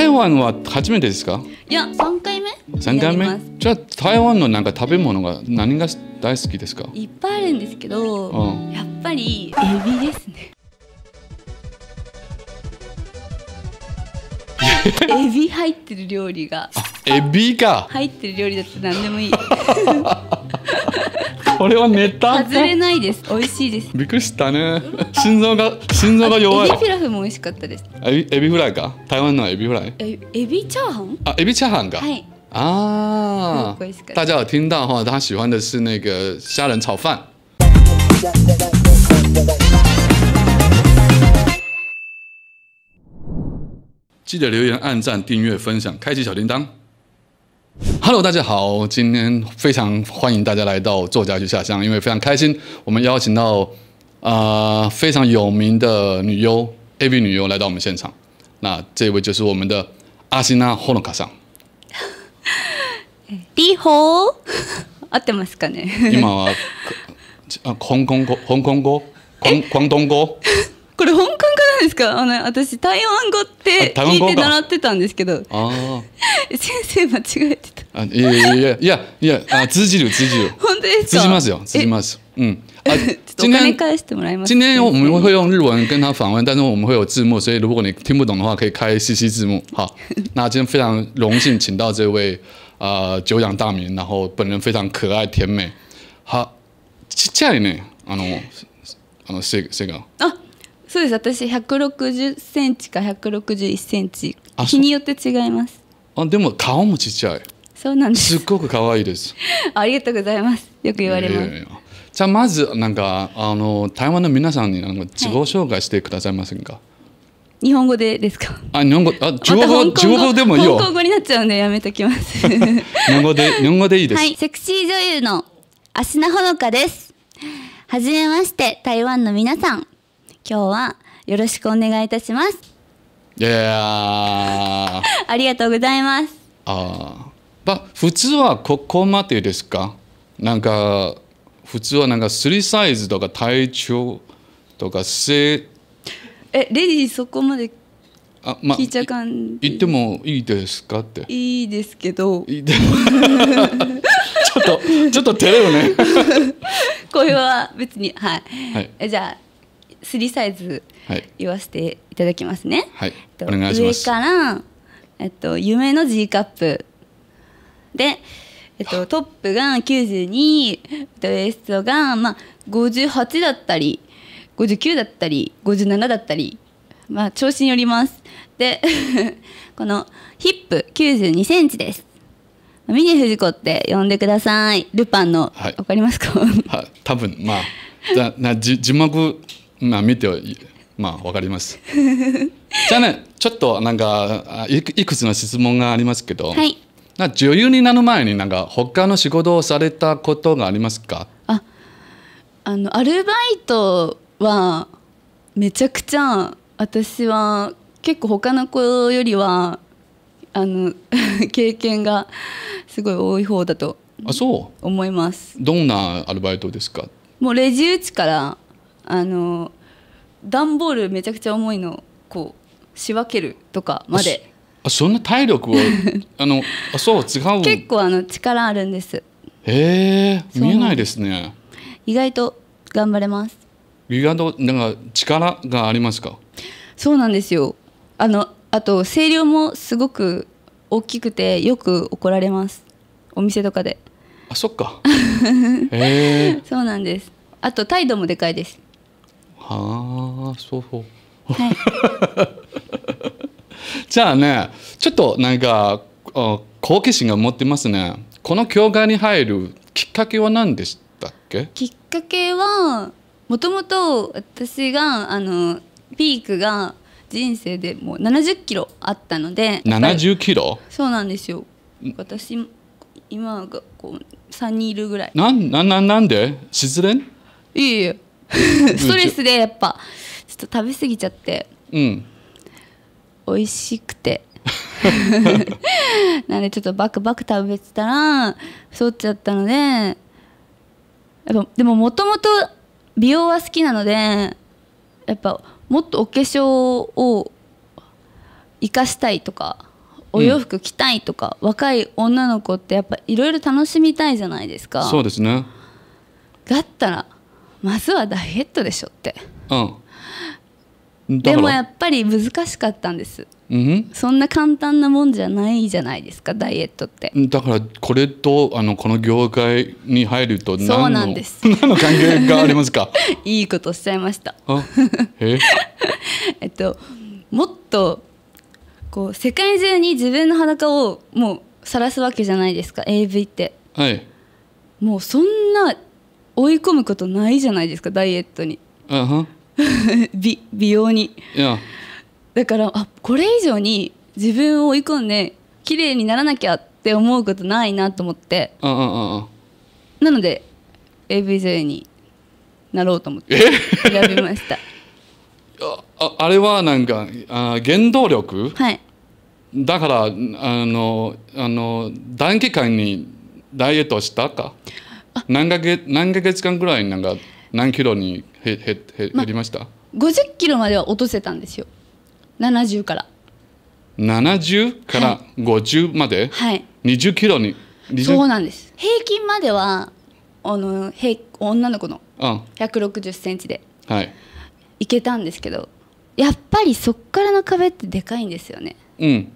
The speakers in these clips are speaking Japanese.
台湾は初めてですかいや三回目三回目じゃあ台湾のなんか食べ物が何が大好きですかいっぱいあるんですけど、うん、やっぱりエビですね エビ入ってる料理があエビが入ってる料理だって何でもいい これはネタ外れないです美味しいですびっくりしたね心臓が心臓が弱いエビピラフも美味しかったですエビエビフライか台湾のエビフライエエビチャーハンあエビチャーハンかはい啊，大家有听到哈？他喜欢的是那个虾仁炒饭。记得留言、按赞、订阅、分享、开启小铃铛。Hello，大家好！今天非常欢迎大家来到作家去下乡，因为非常开心，我们邀请到啊非常有名的女优 AV 女优来到我们现场。那这位就是我们的阿西娜·霍龙卡桑。你好，あ ってますかね？今は、广东歌。ですかあの私台湾語って聞いて習ってたんですけどあ 先生間違えてたあいやいやいやいやあ通じる通じる本当ですか通じますよ通じます嗯啊，今天今天我们会用日文跟他访问，但是我们会有字幕，所以如果你听不懂的话，可以开 CC 字幕。好，那今天非常荣幸请到这位呃久仰大名，然后本人非常可爱甜美。好，日本。ちゃいね、あのあのせせが。あそうです私160センチか161センチ日によって違いますあでも顔もちっちゃいそうなんですすっごく可愛いです ありがとうございますよく言われます、えー、じゃあまずなんかあの台湾の皆さんになんか自己紹介してくださいませんか、はい、日本語でですか。あ、日本語、あ、中国語、ま、中国語でもいいよ。中国語になっちゃうんでやめときます。日本語で、日本語でいいです。はい、セクシー女優の芦名ほのかです。初めまして、台湾の皆さん、今日はよろしくお願いいたします。いやありがとうございます。ああ、普通はここまでですかなんか普通はなんかスリーサイズとか体調とか性えレディーそこまであ、まあ、聞いちゃかん言ってもいいですかっていいですけど ちょっとちょっと照れるねこれ は別にはい、はい、じゃあ3サイズ言わせていただきますね。上から、えっと、夢の G カップで、えっと、トップが92ウエストが、まあ、58だったり59だったり57だったり、まあ、調子によります。で このヒップ9 2センチです。ミニフジコって呼んでください。ルパンの、はい、わかりますか。は多分まあ、じゃな字幕まあ見てまあわかります。じゃあねちょっとなんかいくつの質問がありますけど、はい、な女優になる前になんか他の仕事をされたことがありますか？あ、あのアルバイトはめちゃくちゃ私は結構他の子よりはあの 経験がすごい多い方だとあそう思います。どんなアルバイトですか？もうレジ打ちからあの段ボールめちゃくちゃ重いのこう仕分けるとかまであそんな体力は あのあそう違う結構あの力あるんですへえ見えないですね意外と頑張れます意外となんか力がありますかそうなんですよあのあと声量もすごく大きくてよく怒られますお店とかであそっか へえそうなんですあと態度もでかいですはあそうそう、じゃあねちょっとなんか好奇心が持ってますねこの教会に入るきっかけは何でしたっけきっかけはもともと私があのピークが人生でもう70キロあったので70キロそうなんですよ私今がこう3人いるぐらいなんなななんで失恋いえいえ ストレスでやっぱちょっと食べ過ぎちゃってうん美味しくて なんでちょっとバクバク食べてたら太っちゃったのでやっぱでももともと美容は好きなのでやっぱもっとお化粧を生かしたいとかお洋服着たいとか、うん、若い女の子ってやっぱいろいろ楽しみたいじゃないですかそうですねだったらまずはダイエットでしょって、うん、でもやっぱり難しかったんです、うん、そんな簡単なもんじゃないじゃないですかダイエットってだからこれとあのこの業界に入るとそうなんです 何の関係がありますか いいことしちゃいましたえ えっともっとこう世界中に自分の裸をもう晒すわけじゃないですか AV って、はい、もうそんな追い込むことないじゃないですかダイエットに、uh huh. 美美容に、yeah. だからあこれ以上に自分を追い込んで綺麗にならなきゃって思うことないなと思って、uh huh. なので ABJ になろうと思って選びました ああれはなんかあ原動力、はい、だからあのあの短期間にダイエットしたか何ヶ月何ヶ月間ぐらいなんか何キロに減減減減りました、ま、50キロまでは落とせたんですよ70から70から50まで、はい、20キロにそうなんです平均まではあの平女の子の160センチで、はい、いけたんですけどやっぱりそっからの壁ってでかいんですよね、うん、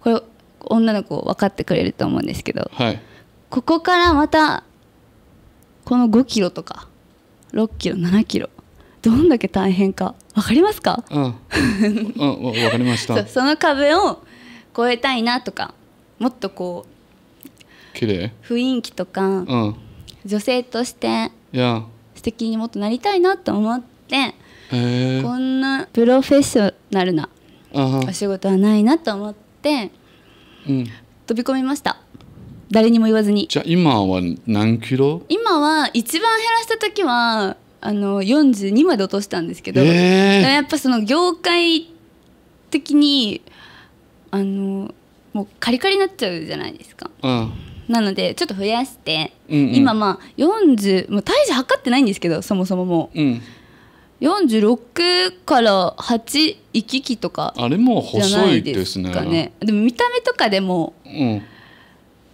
これ女の子分かってくれると思うんですけど、はい、ここからまたこの5キロとか6キロ7キロどんだけ大変か分かりますか、うん、うんうん、分かりました その壁を越えたいなとかもっとこう綺麗雰囲気とか、うん、女性として素敵にもっとなりたいなと思ってえこんなプロフェッショナルなお仕事はないなと思って、うん、飛び込みました。誰にも言わずにじゃあ今は何キロ今は一番減らした時はあの42まで落としたんですけど、えー、やっぱその業界的にあのもうカリカリになっちゃうじゃないですか。ああなのでちょっと増やして、うんうん、今まあ40もう体重測ってないんですけどそもそももう、うん、46から8行き来とか、ね、あれも細いですねでも見た目とかでも、うん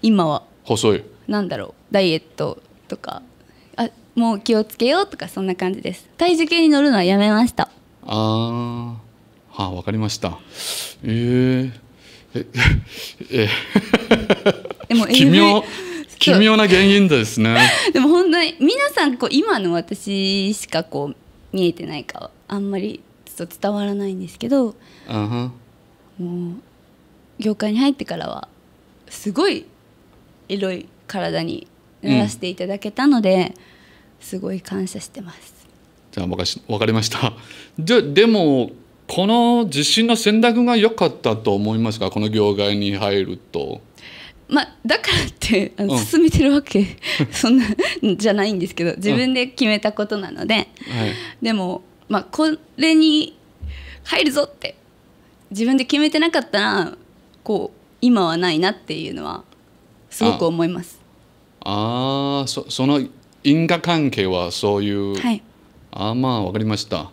今は細いなんだろうダイエットとかあもう気をつけようとかそんな感じです体重計に乗るのはやめましたあーはあ分かりましたえー、ええでも 奇妙奇妙な原因ですね でも本当に皆さんこう今の私しかこう見えてないかあんまりちょっと伝わらないんですけど、uh もう業界に入ってからはすごいエロい体にならせていただけたので、すごい感謝してますじゃあ分かりましたじゃでもこの自信の選択が良かったと思いますかこの業界に入ると。まあ、だからってあの、うん、進めてるわけ そんなじゃないんですけど自分で決めたことなので、うんはい、でも、まあ、これに入るぞって自分で決めてなかったらこう今はないなっていうのはすごく思います。ああそその因果関係はそういう、はい、あまあわかりました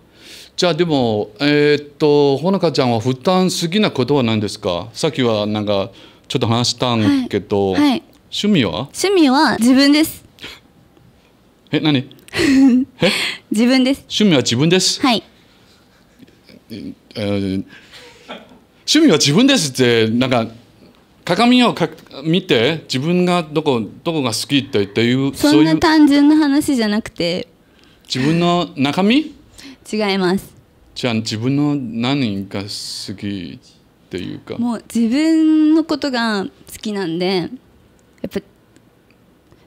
じゃあでもえー、っとほのかちゃんは負担すぎなことは何ですかさっきはなんかちょっと話したんけど、はいはい、趣味は趣味は自分ですえ何 え自分です趣味は自分ですはい、えー、趣味は自分ですってなんか鏡をか見て自分がどこどこが好きってったいうそんな単純な話じゃなくて自分の中身違いますじゃあ自分の何が好きっていうかもう自分のことが好きなんでやっぱ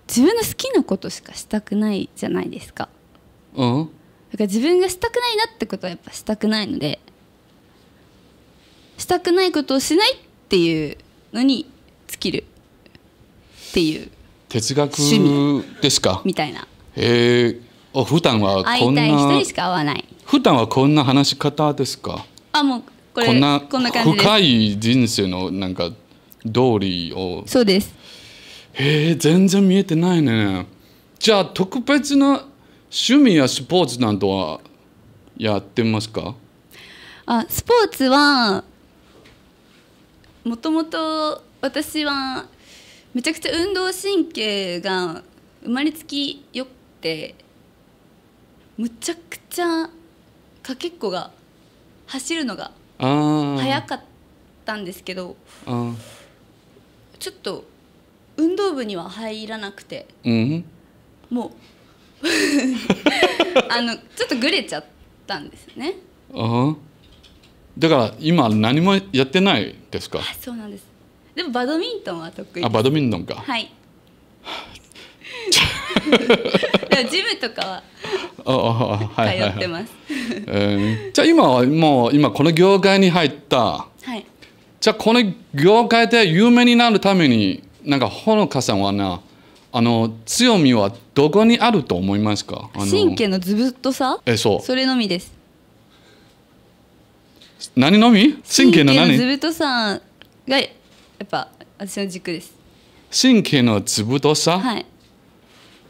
自分の好きなことしかしたくないじゃないですかうんだから自分がしたくないなってことはやっぱしたくないのでしたくないことをしないっていうのに尽きるっていう哲学ですかみたいな。えー、お普段はこんな人しか会わない。普段はこんな話し方ですか。あもうこれこんなこんな感じ深い人生のなんか道理を。そうです。へえー、全然見えてないね。じゃあ特別な趣味やスポーツなどはやってますか。あスポーツはもともと私はめちゃくちゃ運動神経が生まれつきよくてむちゃくちゃかけっこが走るのが早かったんですけどちょっと運動部には入らなくて、うん、もう あのちょっとぐれちゃったんですね。だから今何もやってないですかそうなんですでもバドミントンは得意あバドミントンかはい でもジムとかは通ってます、えじゃあ今はもう今この業界に入った、はい、じゃあこの業界で有名になるためになんかほのかさんはなあの強みはどこにあると思いますか神経のずぶっとさえそうそれのみです何のみ神経の何ずぶとさがやっぱ私の軸です神経の図太さはい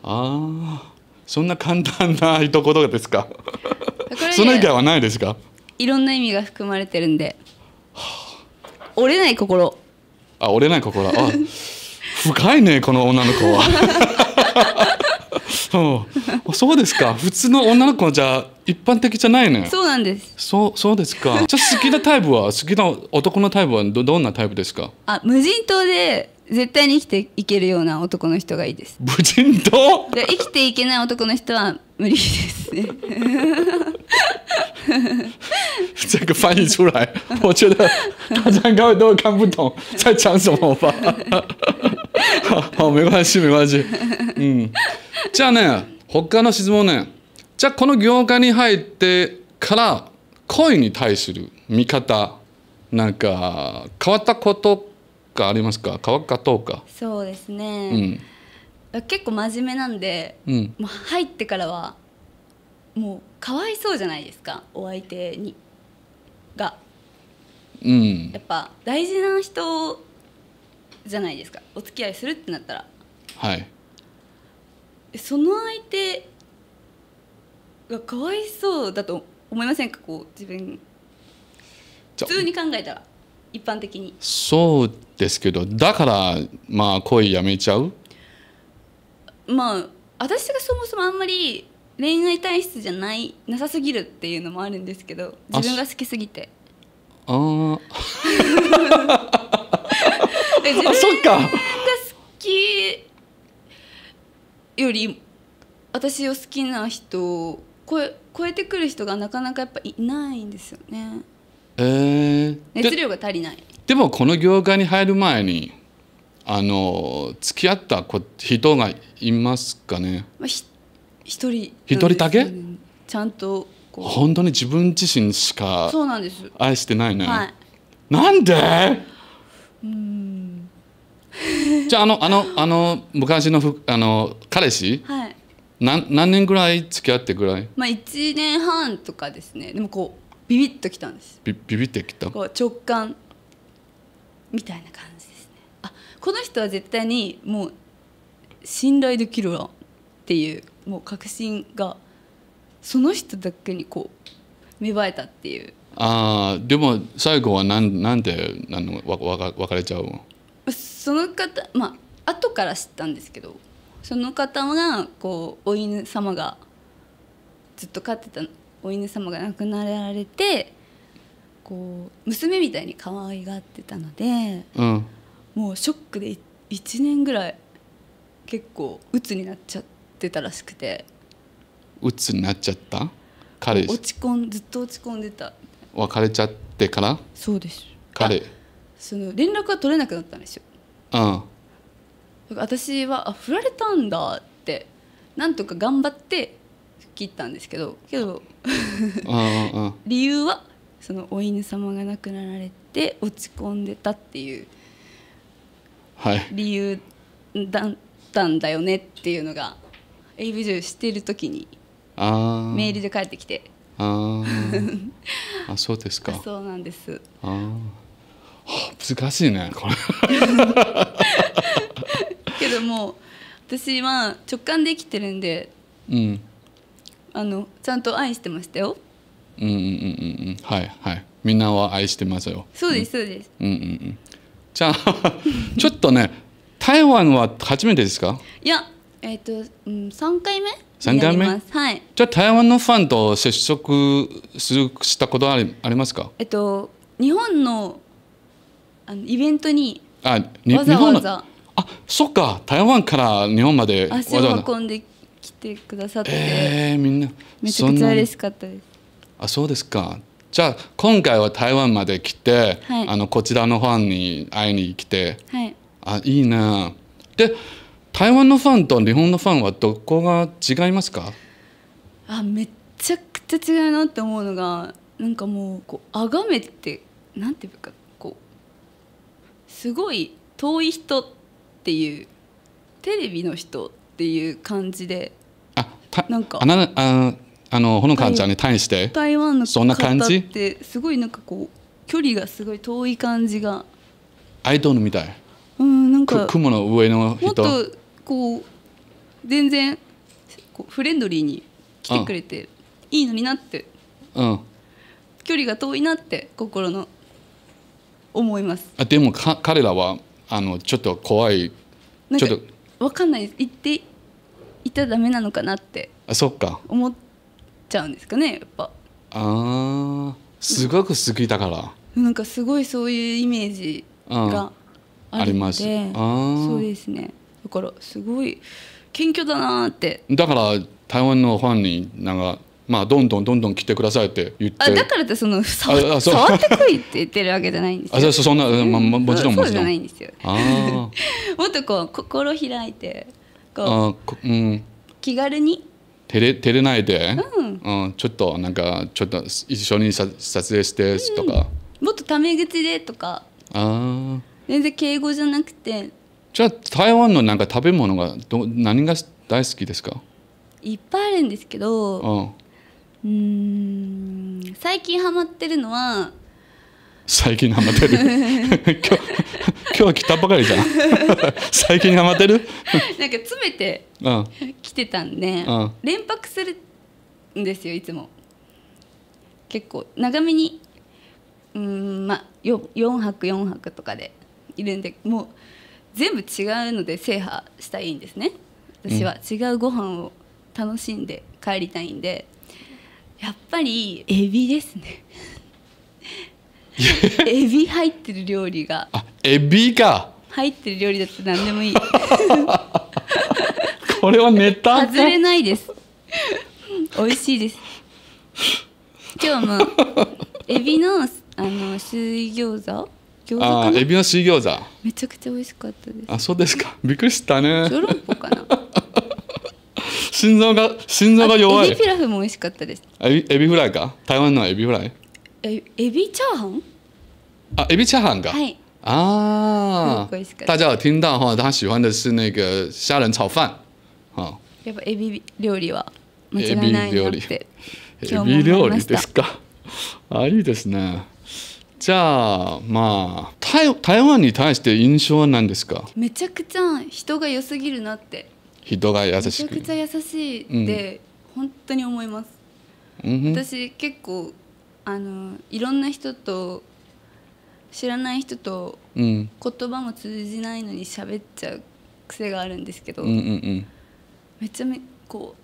ああそんな簡単な一言ですかその以外はないですかいろんな意味が含まれてるんで、はあ、折れない心あ折れない心あ深いねこの女の子は うん、そうですか普通の女の子じゃ一般的じゃないねそうなんですそうそうですかじゃ好きなタイプは好きな男のタイプはどどんなタイプですかあ無人島で絶対に生きていけるような男の人がいいです無人島生きていけない男の人は無理ですね这个翻译出来，我觉得大家应该都看不懂在讲什么吧。好，没关系，没关系。嗯。じゃあね他の質問ねじゃあこの業界に入ってから恋に対する見方なんか変わったことがありますか変わったとかそうですね、うん、結構真面目なんで、うん、もう入ってからはもうかわいそうじゃないですかお相手にが、うん、やっぱ大事な人じゃないですかお付き合いするってなったらはいその相手がかわいそうだと思いませんかこう自分普通に考えたら一般的にそうですけどだからまあ恋やめちゃうまあ私がそもそもあんまり恋愛体質じゃないなさすぎるっていうのもあるんですけど自分が好きすぎてあ あそっか好きより私を好きな人を超え超えてくる人がなかなかやっぱいないんですよね。えー、熱量が足りないでもこの業界に入る前にあの付き合ったこ人がいますかね、まあ、ひ一人、一人だけちゃんと本当に自分自身しかそうなんです愛してないね、はい、なんでうん じゃああのあのあの昔のふあの彼氏、はい、何何年ぐらい付き合ってぐらいまあ1年半とかですねでもこうビビッときたんですビビビってきたこう直感みたいな感じですねあこの人は絶対にもう信頼できるわっていうもう確信がその人だけにこう芽生えたっていうああでも最後はなんなんでなんの別れちゃうのその方まあ後から知ったんですけどその方がこうお犬様がずっと飼ってたお犬様が亡くなられてこう娘みたいに可愛がってたので、うん、もうショックで1年ぐらい結構鬱になっちゃってたらしくて鬱になっちゃった彼落ち込んずっと落ち込んでた別れちゃってからそうです彼その連絡が取れなくなったんですようん、私はあ振られたんだってなんとか頑張って切ったんですけどけど 理由はそのお犬様が亡くなられて落ち込んでたっていう理由だったんだよねっていうのが AV 女優してる時にメールで返ってきてああ そうですかそうなんですああはあ、難しいねこれけども私は直感で生きてるんで、うん、あのちゃんと愛してましたようんうんうんうんはいはいみんなは愛してますよそうですそうです、うん、うんうんじゃあちょっとね 台湾は初めてですかいやえっ、ー、と、うん、三回目三回目はいじゃあ台湾のファンと接触するしたことありありますかえっと日本のあのイベントにわざわざあそっか台湾から日本まで足を運んできてくださってえー、みんなめちゃくちゃ嬉しかったですあそうですかじゃあ今回は台湾まで来て、はい、あのこちらのファンに会いに来て、はい、あいいなで台湾のファンと日本のファンはどこが違いますかあめちゃくちゃ違うなって思うのがなんかもうこうあがめてなんていうかすごい遠い人っていうテレビの人っていう感じであなんかあのああのほのかちゃんに対して台湾の方ってすごいなんかこう距離がすごい遠い感じがアイドルみたいうんなんか雲の上の人もっとこう全然こうフレンドリーに来てくれて、いいのになって、うん、距離が遠いなって心の思いますあでもか彼らはあのちょっと怖いちょっと分かんない言っていたらダメなのかなってあそっか思っちゃうんですかねやっぱあすごく好きだから、なんかすごいそういうイメージがありますそうですねだからすごい謙虚だなってだから台湾のファンになんかまあ、どんどんどんどん来てくださいって言ってあだからってその触触ってこいって言ってるわけじゃないんですよあそそんな、まあ、もちろんもちろん もっとこう心開いてこう、うん、気軽に照れ照れないで、うん、うん、ちょっとなんかちょっと一緒にさ撮影してとか、うん、もっとタメ口でとかあ全然敬語じゃなくてじゃあ台湾のなんか食べ物がど何が大好きですかいっぱいあるんですけど、うんうん最近ハマってるのは最近ハマってる 今日今日来たばかりじゃん 最近ハマってるなんか詰めて来てたんで、うん、連泊するんですよいつも結構長めにうんまあ 4, 4泊4泊とかでいるんでもう全部違うので制覇したいんですね私は、うん、違うご飯を楽しんで帰りたいんでやっぱりエビですねエビ入ってる料理があエビか入ってる料理だって何でもいい これはネタ外れないです美味しいです今日もエビのあの水餃子餃子エビの水餃子めちゃくちゃ美味しかったですあそうですかびっくりしたねちょろんぽか心臓が心臓が弱いエビピラフも美味しかったですエビエビフライか台湾のエビフライえエビチャーハンあエビチャーハンかはいああ大家有听到哈他喜欢的是那个虾仁炒饭啊やっぱエビ料理は間違いないなってエビ料理ですかあいいですねじゃあまあ台台湾に対して印象は何ですかめちゃくちゃ人が良すぎるなって人が優しくめちゃくちゃ優しいって本当に思います、うん、私結構あのいろんな人と知らない人と言葉も通じないのに喋っちゃう癖があるんですけど、うんうんうん、めちゃめこう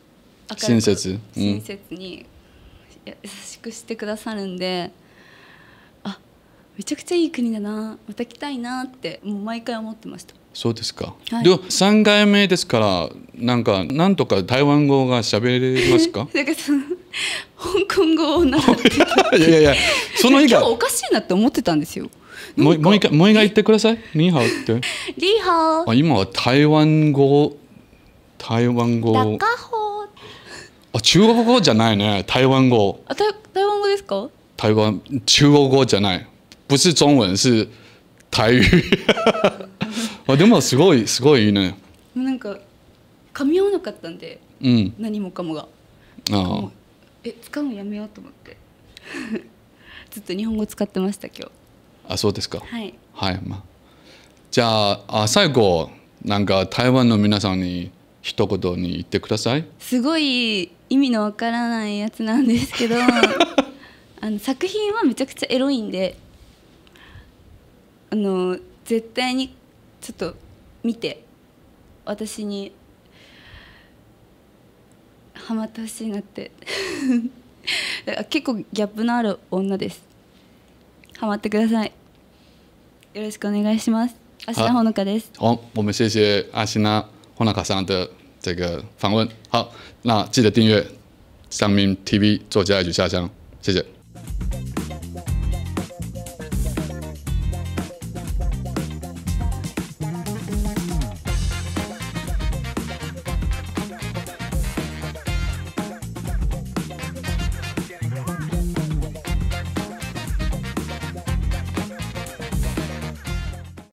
親切、親切に優しくしてくださるんであめちゃくちゃいい国だなまた来たいなってもう毎回思ってましたそうですか、はい、で3回目ですからなんかなんとか台湾語が喋れますかだ からその香港語を習って いやいやいやその以外今日おかしいなって思ってたんですよもう一回もう一回言ってくださいニーハオってニーハオあ今は台湾語台湾語あ中国語じゃないね台湾語あ台湾語ですか台湾中国語じゃない不是中文是台语あでもすごいすごいいいねなんか噛み合わなかったんで、うん、何もかもがああえ使うのやめようと思って ずっと日本語使ってました今日あそうですかはい、はいまあ、じゃああ最後なんか台湾の皆さんに一言に言ってくださいすごい意味のわからないやつなんですけど あの作品はめちゃくちゃエロいんであの絶対にちょっと見て私にハマってほしいなって 結構ギャップのある女ですハマってくださいよろしくお願いします阿西ほのかですお、我们谢谢阿西娜ほのかさん的这个访问好那记得订阅上明 TV 作家与下乡谢谢